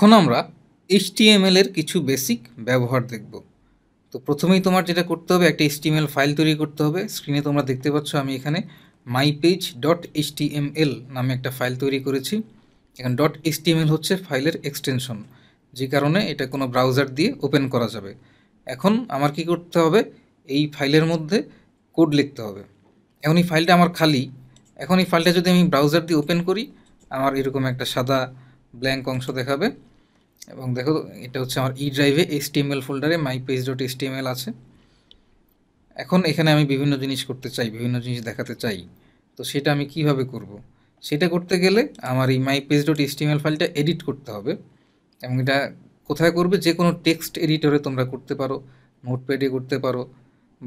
এখন আমরা এম এর কিছু বেসিক ব্যবহার দেখব তো প্রথমেই তোমার যেটা করতে হবে একটা এল ফাইল তৈরি করতে হবে স্ক্রিনে তোমরা দেখতে পাচ্ছ আমি এখানে মাই পেজ ডট এইচটিএমএল নামে একটা ফাইল তৈরি করেছি এখন ডট এইচটিএমএল হচ্ছে ফাইলের এক্সটেনশন যে কারণে এটা কোনো ব্রাউজার দিয়ে ওপেন করা যাবে এখন আমার কি করতে হবে এই ফাইলের মধ্যে কোড লিখতে হবে এখন এই ফাইলটা আমার খালি এখন এই ফাইলটা যদি আমি ব্রাউজার দিয়ে ওপেন করি আমার এরকম একটা সাদা ব্ল্যাঙ্ক অংশ দেখাবে এবং দেখো এটা হচ্ছে আমার ই ড্রাইভে এইচটিএমএল ফোল্ডারে মাই পেজ ডট এসটিএমএল আছে এখন এখানে আমি বিভিন্ন জিনিস করতে চাই বিভিন্ন জিনিস দেখাতে চাই তো সেটা আমি কিভাবে করব। সেটা করতে গেলে আমার এই মাই পেজ ডট এইচটিএমএল ফাইলটা এডিট করতে হবে এবং এটা কোথায় করবে যে কোনো টেক্সট এডিটরে তোমরা করতে পারো নোটপ্যাডে করতে পারো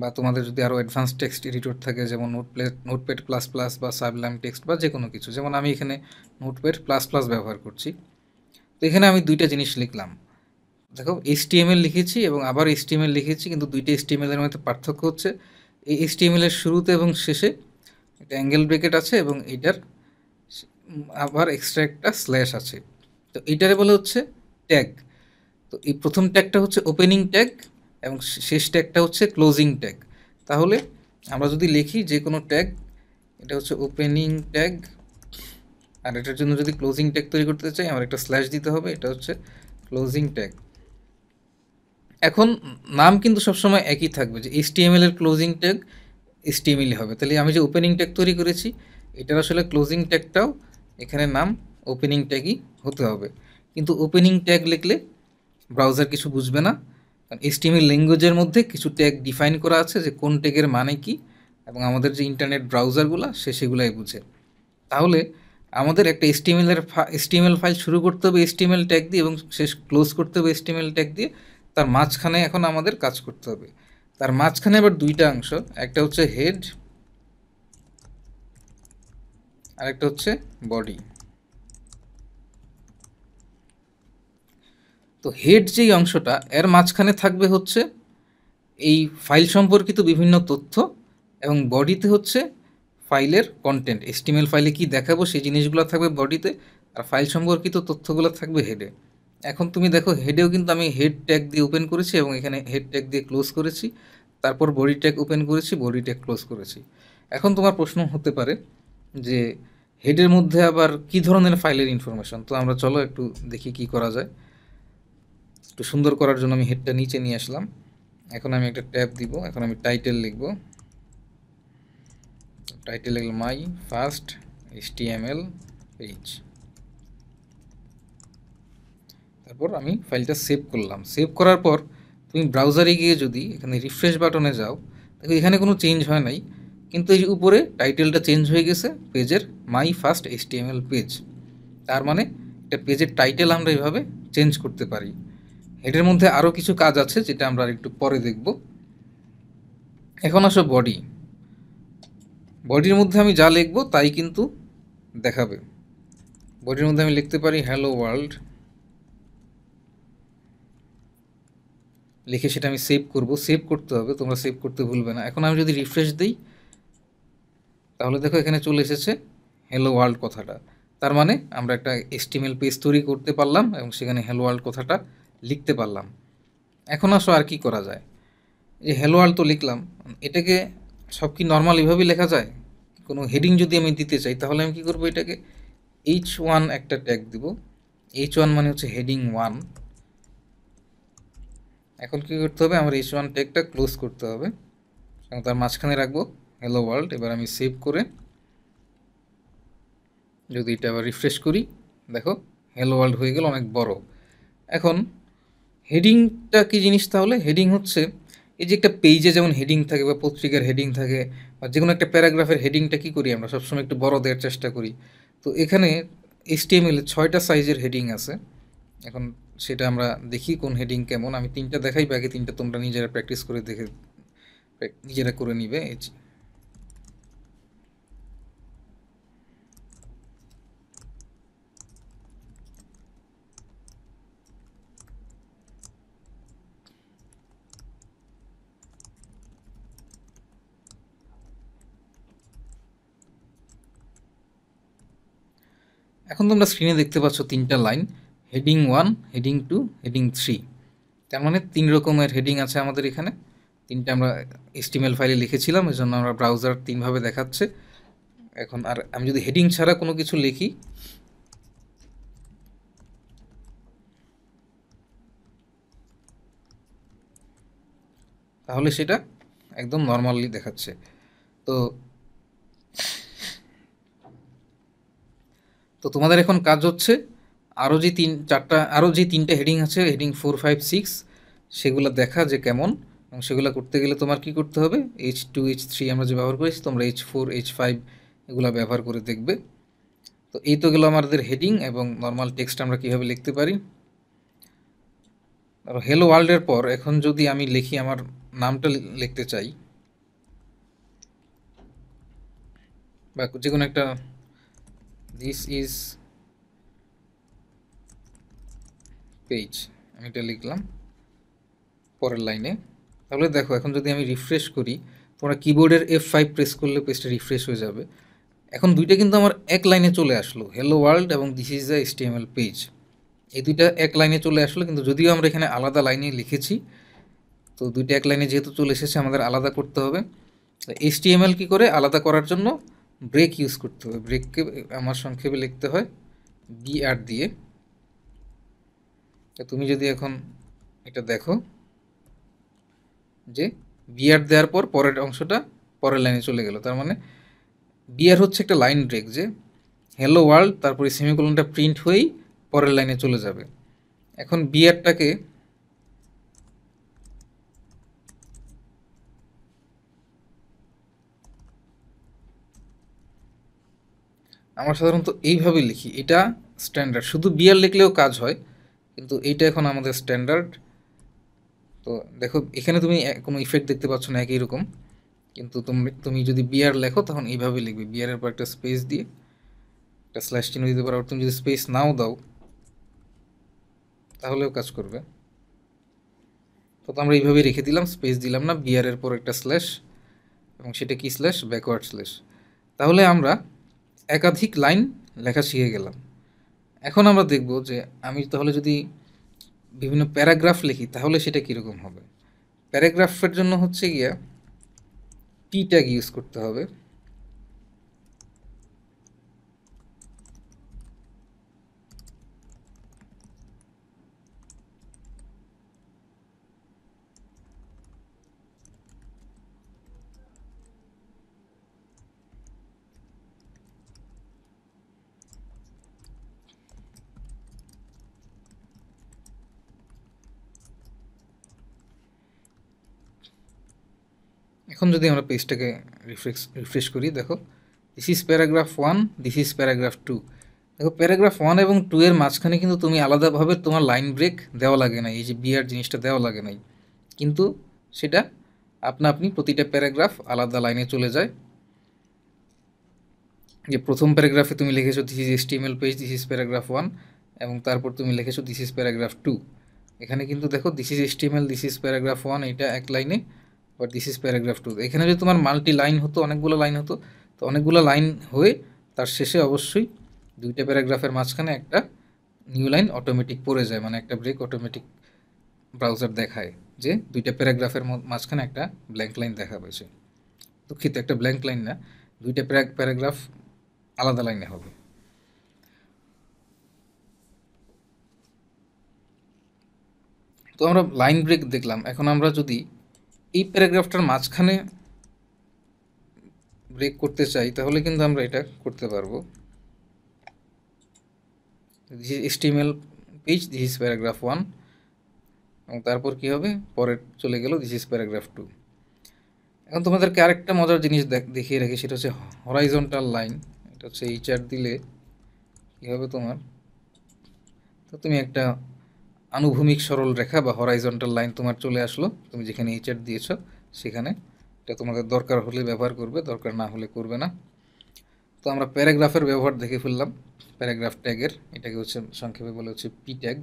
বা তোমাদের যদি আরও অ্যাডভান্স টেক্সট এডিটর থাকে যেমন নোটপ্লেট নোটপ্যাড প্লাস প্লাস বা সাবলাম টেক্সট বা যে কোনো কিছু যেমন আমি এখানে নোটপ্যাড প্লাস প্লাস ব্যবহার করছি তো এখানে আমি দুইটা জিনিস লিখলাম দেখো এসটিএমএল লিখেছি এবং আবার এসটিএমএল লিখেছি কিন্তু দুইটা এসটিএমএলের মধ্যে পার্থক্য হচ্ছে এই এসটিএমএলের শুরুতে এবং শেষে একটা অ্যাঙ্গেল ব্রেকেট আছে এবং এটার আবার এক্সট্রা একটা স্ল্যাশ আছে তো এটারে বলে হচ্ছে ট্যাগ তো এই প্রথম ট্যাগটা হচ্ছে ওপেনিং ট্যাগ এবং শেষ ট্যাগটা হচ্ছে ক্লোজিং ট্যাগ তাহলে আমরা যদি লিখি যে কোনো ট্যাগ এটা হচ্ছে ওপেনিং ট্যাগ আর এটার জন্য যদি ক্লোজিং ট্যাগ তৈরি করতে চাই আমার একটা স্ল্যাশ দিতে হবে এটা হচ্ছে ক্লোজিং ট্যাগ এখন নাম কিন্তু সবসময় একই থাকবে যে এইচটিএমএল এর ক্লোজিং ট্যাগ এইচটিএমএলই হবে তাহলে আমি যে ওপেনিং ট্যাগ তৈরি করেছি এটার আসলে ক্লোজিং ট্যাগটাও এখানে নাম ওপেনিং ট্যাগই হতে হবে কিন্তু ওপেনিং ট্যাগ লিখলে ব্রাউজার কিছু বুঝবে না কারণ এইচটিএমএল ল্যাঙ্গুয়েজের মধ্যে কিছু ট্যাগ ডিফাইন করা আছে যে কোন ট্যাগের মানে কি এবং আমাদের যে ইন্টারনেট ব্রাউজারগুলো সে সেগুলাই বুঝে তাহলে আমাদের একটা এস্টিমেলের এস্টিমেল ফাইল শুরু করতে হবে এস্টিমেল ট্যাগ দিয়ে এবং শেষ ক্লোজ করতে হবে এস্টিমেল ট্যাগ দিয়ে তার মাঝখানে এখন আমাদের কাজ করতে হবে তার মাঝখানে আবার দুইটা অংশ একটা হচ্ছে হেড আর একটা হচ্ছে বডি তো হেড যেই অংশটা এর মাঝখানে থাকবে হচ্ছে এই ফাইল সম্পর্কিত বিভিন্ন তথ্য এবং বডিতে হচ্ছে ফাইলের কন্টেন্ট এস্টিমেল ফাইলে কি দেখাবো সেই জিনিসগুলো থাকবে বডিতে আর ফাইল সম্পর্কিত তথ্যগুলো থাকবে হেডে এখন তুমি দেখো হেডেও কিন্তু আমি হেড ট্যাগ দিয়ে ওপেন করেছি এবং এখানে হেড ট্যাগ দিয়ে ক্লোজ করেছি তারপর বডি ট্যাগ ওপেন করেছি বডি ট্যাগ ক্লোজ করেছি এখন তোমার প্রশ্ন হতে পারে যে হেডের মধ্যে আবার কি ধরনের ফাইলের ইনফরমেশন তো আমরা চলো একটু দেখি কি করা যায় একটু সুন্দর করার জন্য আমি হেডটা নিচে নিয়ে আসলাম এখন আমি একটা ট্যাব দিব এখন আমি টাইটেল লিখবো টাইটেল এল মাই ফার্স্ট এইচটিএমএল পেজ তারপর আমি ফাইলটা সেভ করলাম সেভ করার পর তুমি ব্রাউজারে গিয়ে যদি এখানে রিফ্রেশ বাটনে যাও দেখো এখানে কোনো চেঞ্জ হয় নাই কিন্তু এই উপরে টাইটেলটা চেঞ্জ হয়ে গেছে পেজের মাই ফার্স্ট এইচটিএমএল পেজ তার মানে এটা পেজের টাইটেল আমরা এইভাবে চেঞ্জ করতে পারি এটার মধ্যে আরও কিছু কাজ আছে যেটা আমরা একটু পরে দেখব এখন আসো বডি বডির মধ্যে আমি যা লিখব তাই কিন্তু দেখাবে বডির মধ্যে আমি লিখতে পারি হ্যালো ওয়ার্ল্ড লিখে সেটা আমি সেভ করব সেভ করতে হবে তোমরা সেভ করতে ভুলবে না এখন আমি যদি রিফ্রেশ দিই তাহলে দেখো এখানে চলে এসেছে হ্যালো ওয়ার্ল্ড কথাটা তার মানে আমরা একটা এস্টিমেল পেজ তৈরি করতে পারলাম এবং সেখানে হ্যালো ওয়ার্ল্ড কথাটা লিখতে পারলাম এখন আসো আর কি করা যায় যে হ্যালো ওয়ার্ল্ড তো লিখলাম এটাকে সব কি নর্মাল এভাবেই লেখা যায় কোনো হেডিং যদি আমি দিতে চাই তাহলে আমি কি করবো এটাকে এইচ ওয়ান একটা ট্যাগ দিব এইচ ওয়ান মানে হচ্ছে হেডিং ওয়ান এখন কি করতে হবে আমার এইচ ওয়ান ট্যাগটা ক্লোজ করতে হবে এবং তার মাঝখানে রাখবো হ্যালো ওয়ার্ল্ড এবার আমি সেভ করে যদি এটা আবার রিফ্রেশ করি দেখো হ্যালো ওয়ার্ল্ড হয়ে গেল অনেক বড় এখন হেডিংটা কি জিনিস তাহলে হেডিং হচ্ছে এই যে একটা পেজে যেমন হেডিং থাকে বা পত্রিকার হেডিং থাকে বা যে কোনো একটা প্যারাগ্রাফের হেডিংটা কী করি আমরা সবসময় একটু বড় দেওয়ার চেষ্টা করি তো এখানে এলের ছয়টা সাইজের হেডিং আছে এখন সেটা আমরা দেখি কোন হেডিং কেমন আমি তিনটা দেখাই বাকি তিনটা তোমরা নিজেরা প্র্যাকটিস করে দেখে নিজেরা করে নিবে এখন তোমরা স্ক্রিনে দেখতে পাচ্ছ তিনটা line heading one heading two heading three তার মানে তিন রকমের হেডিং আছে আমাদের এখানে তিনটা আমরা এস্টিমেল ফাইলে লিখেছিলাম এই জন্য আমরা ব্রাউজার তিনভাবে দেখাচ্ছে এখন আর আমি যদি হেডিং ছাড়া কোনো কিছু লিখি তাহলে সেটা একদম নর্মালি দেখাচ্ছে তো তো তোমাদের এখন কাজ হচ্ছে আরও যে তিন চারটা আরও যে তিনটে হেডিং আছে হেডিং ফোর ফাইভ সিক্স সেগুলো দেখা যে কেমন এবং সেগুলো করতে গেলে তোমার কি করতে হবে এইচ টু এইচ থ্রি আমরা যে ব্যবহার করেছি তোমরা এইচ ফোর এইচ ফাইভ এগুলো ব্যবহার করে দেখবে তো এই তো গেলো আমাদের হেডিং এবং নর্মাল টেক্সট আমরা কীভাবে লিখতে পারি আর হেলো ওয়ার্ল্ডের পর এখন যদি আমি লিখি আমার নামটা লিখতে চাই বা যে কোনো একটা this is পেজ আমি এটা লিখলাম পরের লাইনে তাহলে দেখো এখন যদি আমি রিফ্রেশ করি তোমরা কিবোর্ডের এফ ফাইভ প্রেস করলে পেজটা রিফ্রেশ হয়ে যাবে এখন দুইটা কিন্তু আমার এক লাইনে চলে আসলো হ্যালো ওয়ার্ল্ড এবং this is the HTML page এই দুইটা এক লাইনে চলে আসলো কিন্তু যদিও আমরা এখানে আলাদা লাইনে লিখেছি তো দুইটা এক লাইনে যেহেতু চলে এসেছে আমাদের আলাদা করতে হবে এসটিএমএল কী করে আলাদা করার জন্য ব্রেক ইউজ করতে হবে ব্রেককে আমার সংক্ষেপে লিখতে হয় বিআর দিয়ে তুমি যদি এখন এটা দেখো যে বিআর দেওয়ার পর পরের অংশটা পরের লাইনে চলে গেল তার মানে বিআর হচ্ছে একটা লাইন ব্রেক যে হ্যালো ওয়ার্ল্ড তারপরে সেমিকোলনটা প্রিন্ট হয়েই পরের লাইনে চলে যাবে এখন বিআরটাকে আমরা সাধারণত এইভাবে লিখি এটা স্ট্যান্ডার্ড শুধু বিয়ার লিখলেও কাজ হয় কিন্তু এইটা এখন আমাদের স্ট্যান্ডার্ড তো দেখো এখানে তুমি কোনো ইফেক্ট দেখতে পাচ্ছ না একই রকম কিন্তু তুমি তুমি যদি বিয়ার লেখো তখন এইভাবে লিখবে বিয়ারের পর একটা স্পেস দিয়ে একটা স্ল্যাশ চিহ্ন দিতে পারো তুমি যদি স্পেস নাও দাও তাহলেও কাজ করবে তো আমরা এইভাবে রেখে দিলাম স্পেস দিলাম না বিয়ারের পর একটা স্ল্যাশ এবং সেটা কি স্ল্যাশ ব্যাকওয়ার্ড স্ল্যাশ তাহলে আমরা একাধিক লাইন লেখা শিখে গেলাম এখন আমরা দেখব যে আমি তাহলে যদি বিভিন্ন প্যারাগ্রাফ লিখি তাহলে সেটা কীরকম হবে প্যারাগ্রাফের জন্য হচ্ছে গিয়া টি ট্যাগ ইউজ করতে হবে এখন যদি আমরা পেজটাকে রিফ্রেশ রিফ্রেশ করি দেখো this is paragraph one this is paragraph two দেখো প্যারাগ্রাফ ওয়ান এবং টু এর মাঝখানে কিন্তু তুমি আলাদাভাবে তোমার লাইন ব্রেক দেওয়া লাগে নাই এই যে বিয়ার জিনিসটা দেওয়া লাগে নাই কিন্তু সেটা আপনা আপনি প্রতিটা প্যারাগ্রাফ আলাদা লাইনে চলে যায় যে প্রথম প্যারাগ্রাফে তুমি লিখেছো this is HTML page this is paragraph one এবং তারপর তুমি লিখেছো দিস ইজ প্যারাগ্রাফ টু এখানে কিন্তু দেখো this is HTML this is paragraph one এটা এক লাইনে but this is paragraph two এখানে যদি তোমার মাল্টি লাইন হতো অনেকগুলো লাইন হতো তো অনেকগুলো লাইন হয়ে তার শেষে অবশ্যই দুইটা প্যারাগ্রাফের মাঝখানে একটা নিউ লাইন অটোমেটিক পড়ে যায় মানে একটা ব্রেক অটোমেটিক ব্রাউজার দেখায় যে দুইটা প্যারাগ্রাফের মাঝখানে একটা ব্ল্যাঙ্ক লাইন দেখা পেয়েছে দুঃখিত একটা ব্ল্যাঙ্ক লাইন না দুইটা প্যারাগ্রাফ আলাদা লাইনে হবে তো আমরা লাইন ব্রেক দেখলাম এখন আমরা যদি এই প্যারাগ্রাফটার মাঝখানে ব্রেক করতে চাই তাহলে কিন্তু আমরা এটা করতে পারবো this HTML page this is paragraph one এবং তারপর কি হবে পরে চলে গেল দিস ইজ প্যারাগ্রাফ টু এখন তোমাদেরকে আরেকটা মজার জিনিস দেখিয়ে রাখি সেটা হচ্ছে হরাইজন্টাল লাইন এটা হচ্ছে এইচআর দিলে কী হবে তোমার তো তুমি একটা আনুভূমিক সরল রেখা বা হরাইজন্টাল লাইন তোমার চলে আসলো তুমি যেখানে এইচার দিয়েছ সেখানে এটা তোমাদের দরকার হলে ব্যবহার করবে দরকার না হলে করবে না তো আমরা প্যারাগ্রাফের ব্যবহার দেখে ফেললাম প্যারাগ্রাফ ট্যাগের এটাকে হচ্ছে সংক্ষেপে বলে হচ্ছে পি ট্যাগ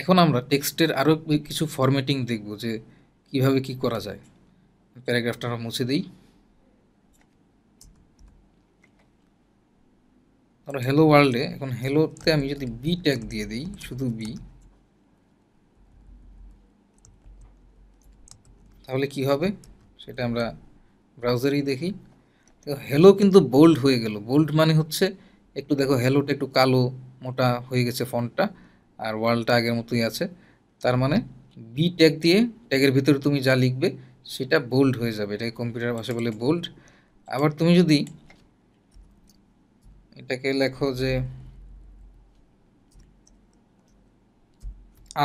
এখন আমরা টেক্সটের আরও কিছু ফরম্যাটিং দেখব যে কিভাবে কি করা যায় প্যারাগ্রাফটা আমরা মুছে দিই আর হ্যালো ওয়ার্ল্ডে এখন হ্যালোতে আমি যদি বি ট্যাগ দিয়ে দিই শুধু বি তাহলে কি হবে সেটা আমরা ব্রাউজারেই দেখি তো হ্যালো কিন্তু বোল্ড হয়ে গেল বোল্ড মানে হচ্ছে একটু দেখো হ্যালোটা একটু কালো মোটা হয়ে গেছে ফন্টটা আর ওয়ার্ল্ডটা আগের মতোই আছে তার মানে বি ট্যাগ দিয়ে ট্যাগের ভিতরে তুমি যা লিখবে সেটা বোল্ড হয়ে যাবে এটাকে কম্পিউটার ভাষা বলে বোল্ড আবার তুমি যদি এটাকে লেখো যে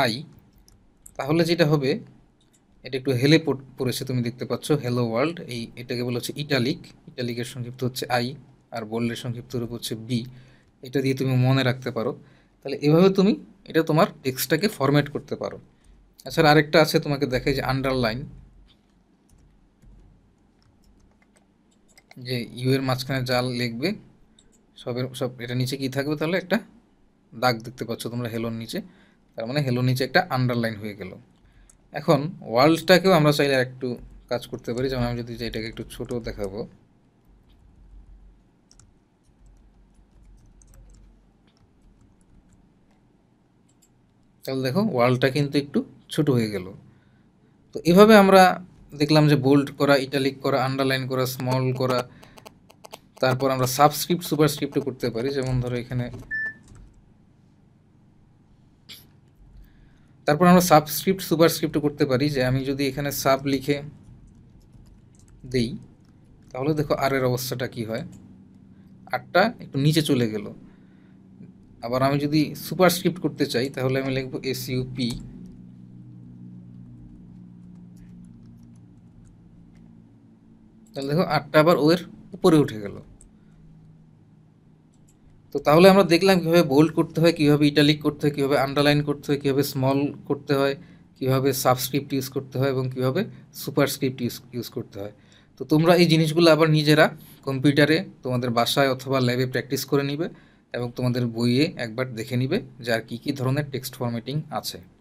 আই তাহলে যেটা হবে এটা একটু হেলে পড়েছে তুমি দেখতে পাচ্ছ হ্যালো ওয়ার্ল্ড এই এটাকে বলা হচ্ছে ইটালিক ইটালিকের সংক্ষিপ্ত হচ্ছে আই আর বোল্ডের সংক্ষিপ্ত রূপ হচ্ছে বি এটা দিয়ে তুমি মনে রাখতে পারো তাহলে এভাবে তুমি এটা তোমার টেক্সটটাকে ফরম্যাট করতে পারো এছাড়া আরেকটা আছে তোমাকে দেখে যে আন্ডারলাইন যে ইউ এর মাঝখানে জাল লিখবে সবের সব এটা নিচে কি থাকবে তাহলে একটা দাগ দেখতে পাচ্ছ তোমরা হেলোর নিচে তার মানে হেলোর নিচে একটা আন্ডারলাইন হয়ে গেল এখন ওয়ার্ল্ডটাকেও আমরা চাইলে একটু কাজ করতে পারি যেমন আমি যদি এটাকে একটু ছোট দেখাবো তাহলে দেখো ওয়ার্ল্ডটা কিন্তু একটু ছোট হয়ে গেল তো এভাবে আমরা দেখলাম যে বোল্ড করা ইটালিক করা আন্ডারলাইন করা স্মল করা তারপর আমরা সাবস্ক্রিপ্ট সুপারস্ক্রিপ্টও করতে পারি যেমন ধরো এখানে তারপর আমরা সাবস্ক্রিপ্ট সুপারস্ক্রিপ্টও করতে পারি যে আমি যদি এখানে সাব লিখে দেই তাহলে দেখো আর এর অবস্থাটা কি হয় আটটা একটু নিচে চলে গেল আবার আমি যদি সুপারস্ক্রিপ্ট করতে চাই তাহলে আমি লিখব এস পি তাহলে দেখো আটটা আবার ওয়ের উপরে উঠে গেল তো তাহলে আমরা দেখলাম কীভাবে বোল্ড করতে হয় কীভাবে ইটালিক করতে হয় কীভাবে আন্ডারলাইন করতে হয় কীভাবে স্মল করতে হয় কীভাবে সাবস্ক্রিপ্ট ইউজ করতে হয় এবং কীভাবে সুপারস্ক্রিপ্ট ইউজ ইউজ করতে হয় তো তোমরা এই জিনিসগুলো আবার নিজেরা কম্পিউটারে তোমাদের বাসায় অথবা ল্যাবে প্র্যাকটিস করে নিবে এবং তোমাদের বইয়ে একবার দেখে নিবে যে আর কী কী ধরনের টেক্সট ফরম্যাটিং আছে